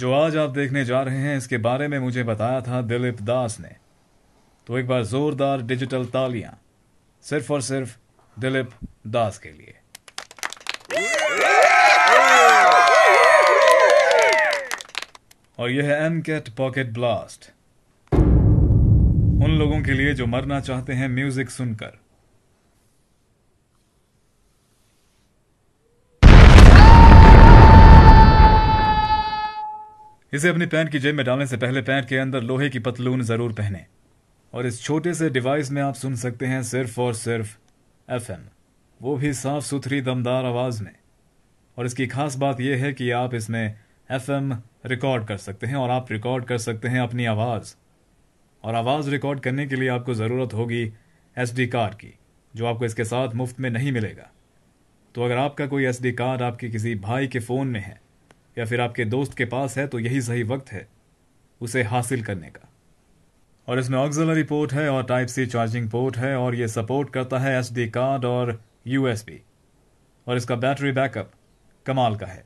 जो आज आप देखने जा रहे हैं इसके बारे में मुझे बताया था दिलीप दास ने तो एक बार जोरदार डिजिटल तालियां सिर्फ और सिर्फ दिलीप दास के लिए और यह है एम कैट पॉकेट ब्लास्ट उन लोगों के लिए जो मरना चाहते हैं म्यूजिक सुनकर इसे अपनी पैंट की जेब में डालने से पहले पैंट के अंदर लोहे की पतलून जरूर पहने और इस छोटे से डिवाइस में आप सुन सकते हैं सिर्फ और सिर्फ एफ वो भी साफ सुथरी दमदार आवाज में और इसकी खास बात यह है कि आप इसमें एफ रिकॉर्ड कर सकते हैं और आप रिकॉर्ड कर सकते हैं अपनी आवाज़ और आवाज़ रिकॉर्ड करने के लिए आपको ज़रूरत होगी एस कार्ड की जो आपको इसके साथ मुफ्त में नहीं मिलेगा तो अगर आपका कोई एस कार्ड आपके किसी भाई के फ़ोन में है या फिर आपके दोस्त के पास है तो यही सही वक्त है उसे हासिल करने का और इसमें ऑक्सिलरी पोर्ट है और टाइप सी चार्जिंग पोर्ट है और ये सपोर्ट करता है एस कार्ड और यू और इसका बैटरी बैकअप कमाल का है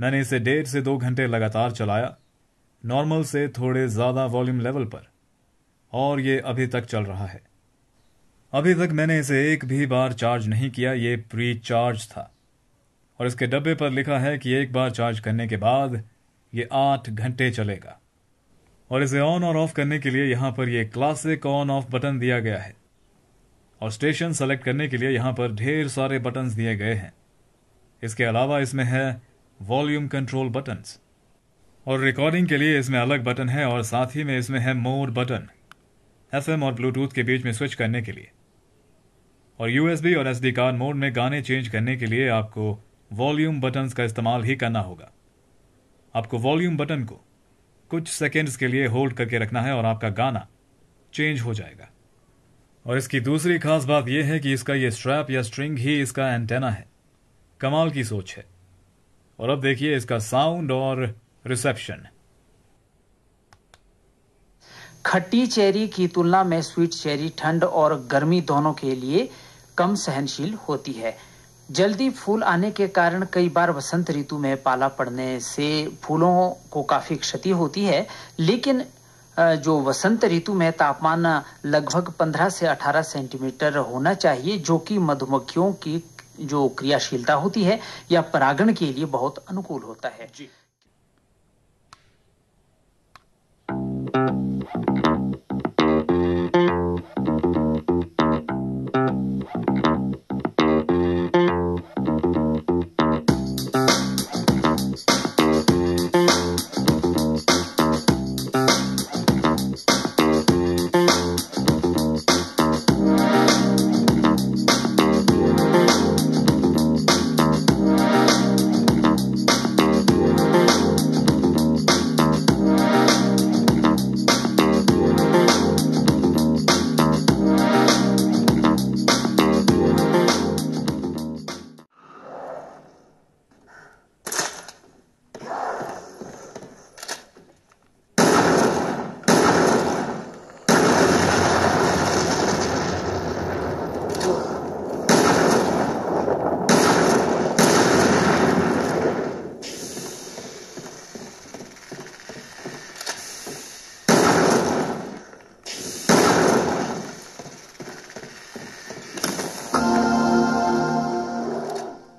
मैंने इसे डेढ़ से दो घंटे लगातार चलाया नॉर्मल से थोड़े ज़्यादा वॉल्यूम लेवल पर और ये अभी तक चल रहा है अभी तक मैंने इसे एक भी बार चार्ज नहीं किया ये प्री चार्ज था और इसके डब्बे पर लिखा है कि एक बार चार्ज करने के बाद ये आठ घंटे चलेगा और इसे ऑन और ऑफ करने के लिए यहाँ पर ये क्लासिक ऑन ऑफ बटन दिया गया है और स्टेशन सेलेक्ट करने के लिए यहाँ पर ढेर सारे बटन्स दिए गए हैं इसके अलावा इसमें है वॉल्यूम कंट्रोल बटन्स और रिकॉर्डिंग के लिए इसमें अलग बटन है और साथ ही में इसमें है मोड बटन एफएम और ब्लूटूथ के बीच में स्विच करने के लिए और यूएसबी और एसडी कार्ड मोड में गाने चेंज करने के लिए आपको वॉल्यूम बटन्स का इस्तेमाल ही करना होगा आपको वॉल्यूम बटन को कुछ सेकेंड्स के लिए होल्ड करके रखना है और आपका गाना चेंज हो जाएगा और इसकी दूसरी खास बात यह है कि इसका यह स्ट्रैप या स्ट्रिंग ही इसका एंटेना है कमाल की सोच है और अब देखिए इसका साउंड और रिसेप्शन खट्टी चेरी की तुलना में स्वीट चेरी ठंड और गर्मी दोनों के लिए कम सहनशील होती है जल्दी फूल आने के कारण कई बार वसंत ऋतु में पाला पड़ने से फूलों को काफी क्षति होती है लेकिन जो वसंत ऋतु में तापमान लगभग 15 से 18 सेंटीमीटर होना चाहिए जो कि मधुमक्खियों की जो क्रियाशीलता होती है या परागण के लिए बहुत अनुकूल होता है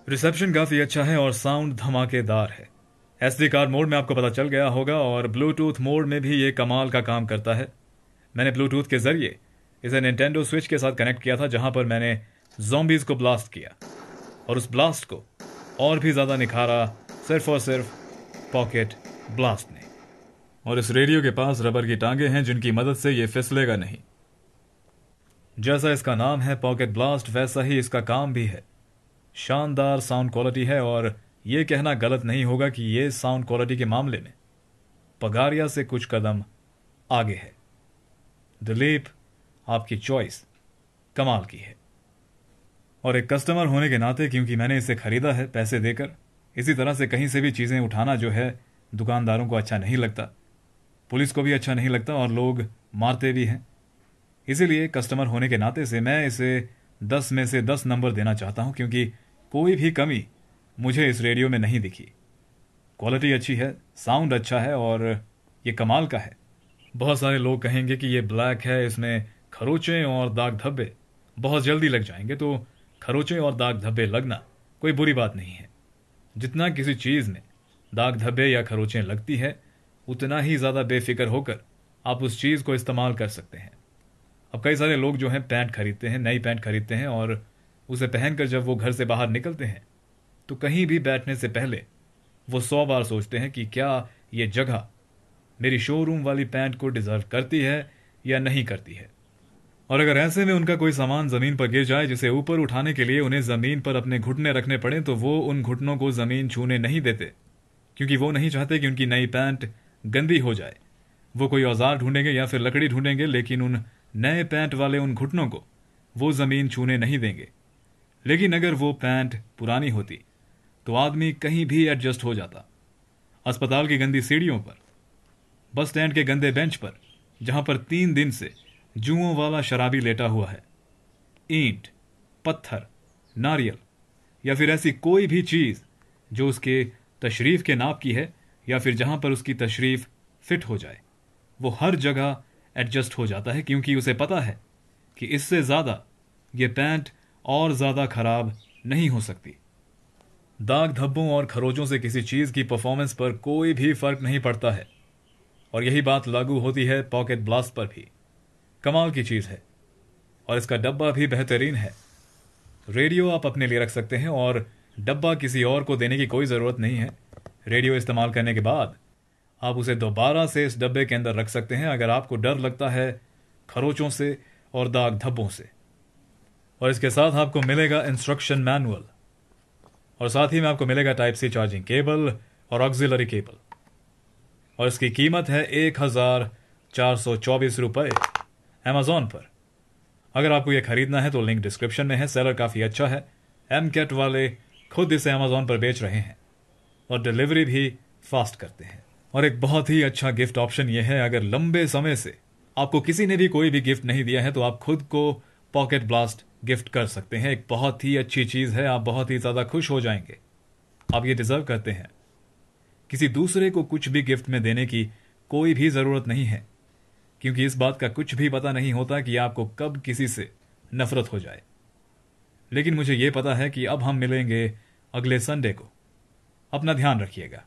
रिसेप्शन काफ़ी अच्छा है और साउंड धमाकेदार है एस डी कार मोड में आपको पता चल गया होगा और ब्लूटूथ मोड में भी ये कमाल का काम करता है मैंने ब्लूटूथ के ज़रिए इसे निंटेंडो स्विच के साथ कनेक्ट किया था जहां पर मैंने जोम्बीज़ को ब्लास्ट किया और उस ब्लास्ट को और भी ज़्यादा निखारा सिर्फ और सिर्फ पॉकेट ब्लास्ट ने और इस रेडियो के पास रबर की टांगे हैं जिनकी मदद से ये फिसलेगा नहीं जैसा इसका नाम है पॉकेट ब्लास्ट वैसा ही इसका काम भी है शानदार साउंड क्वालिटी है और यह कहना गलत नहीं होगा कि ये साउंड क्वालिटी के मामले में पगारिया से कुछ कदम आगे है दिलीप आपकी चॉइस कमाल की है और एक कस्टमर होने के नाते क्योंकि मैंने इसे खरीदा है पैसे देकर इसी तरह से कहीं से भी चीज़ें उठाना जो है दुकानदारों को अच्छा नहीं लगता पुलिस को भी अच्छा नहीं लगता और लोग मारते भी हैं इसीलिए कस्टमर होने के नाते से मैं इसे दस में से दस नंबर देना चाहता हूं क्योंकि कोई भी कमी मुझे इस रेडियो में नहीं दिखी क्वालिटी अच्छी है साउंड अच्छा है और ये कमाल का है बहुत सारे लोग कहेंगे कि ये ब्लैक है इसमें खरोचें और दाग धब्बे बहुत जल्दी लग जाएंगे तो खरोचें और दाग धब्बे लगना कोई बुरी बात नहीं है जितना किसी चीज़ में दाग धब्बे या खरोचें लगती है उतना ही ज़्यादा बेफिक्र होकर आप उस चीज़ को इस्तेमाल कर सकते हैं अब कई सारे लोग जो हैं पैंट खरीदते हैं नई पैंट खरीदते हैं और उसे पहनकर जब वो घर से बाहर निकलते हैं तो कहीं भी बैठने से पहले वो सौ बार सोचते हैं कि क्या ये जगह मेरी शोरूम वाली पैंट को डिजर्व करती है या नहीं करती है और अगर ऐसे में उनका कोई सामान जमीन पर गिर जाए जिसे ऊपर उठाने के लिए उन्हें जमीन पर अपने घुटने रखने पड़े तो वो उन घुटनों को जमीन छूने नहीं देते क्योंकि वो नहीं चाहते कि उनकी नई पैंट गंदी हो जाए वो कोई औजार ढूंढेंगे या फिर लकड़ी ढूंढेंगे लेकिन उन नए पैंट वाले उन घुटनों को वो जमीन छूने नहीं देंगे लेकिन अगर वो पैंट पुरानी होती तो आदमी कहीं भी एडजस्ट हो जाता अस्पताल की गंदी सीढ़ियों पर बस स्टैंड के गंदे बेंच पर जहां पर तीन दिन से जुओं वाला शराबी लेटा हुआ है ईंट पत्थर नारियल या फिर ऐसी कोई भी चीज़ जो उसके तशरीफ के नाप की है या फिर जहां पर उसकी तशरीफ फिट हो जाए वो हर जगह एडजस्ट हो जाता है क्योंकि उसे पता है कि इससे ज़्यादा ये पैंट और ज़्यादा खराब नहीं हो सकती दाग धब्बों और खरोचों से किसी चीज़ की परफॉर्मेंस पर कोई भी फर्क नहीं पड़ता है और यही बात लागू होती है पॉकेट ब्लास्ट पर भी कमाल की चीज़ है और इसका डब्बा भी बेहतरीन है रेडियो आप अपने लिए रख सकते हैं और डब्बा किसी और को देने की कोई ज़रूरत नहीं है रेडियो इस्तेमाल करने के बाद आप उसे दोबारा से इस डब्बे के अंदर रख सकते हैं अगर आपको डर लगता है खरोचों से और दाग धब्बों से और इसके साथ आपको मिलेगा इंस्ट्रक्शन मैनुअल और साथ ही में आपको मिलेगा टाइप सी चार्जिंग केबल और ऑक्सिलरी केबल और इसकी कीमत है एक हजार चार सौ चौबीस रुपए एमेजोन पर अगर आपको यह खरीदना है तो लिंक डिस्क्रिप्शन में है सेलर काफ़ी अच्छा है एम कैट वाले खुद इसे अमेजोन पर बेच रहे हैं और डिलीवरी भी फास्ट करते हैं और एक बहुत ही अच्छा गिफ्ट ऑप्शन यह है अगर लंबे समय से आपको किसी ने भी कोई भी गिफ्ट नहीं दिया है तो आप खुद को पॉकेट ब्लास्ट गिफ्ट कर सकते हैं एक बहुत ही अच्छी चीज़ है आप बहुत ही ज़्यादा खुश हो जाएंगे आप ये डिजर्व करते हैं किसी दूसरे को कुछ भी गिफ्ट में देने की कोई भी ज़रूरत नहीं है क्योंकि इस बात का कुछ भी पता नहीं होता कि आपको कब किसी से नफरत हो जाए लेकिन मुझे यह पता है कि अब हम मिलेंगे अगले संडे को अपना ध्यान रखिएगा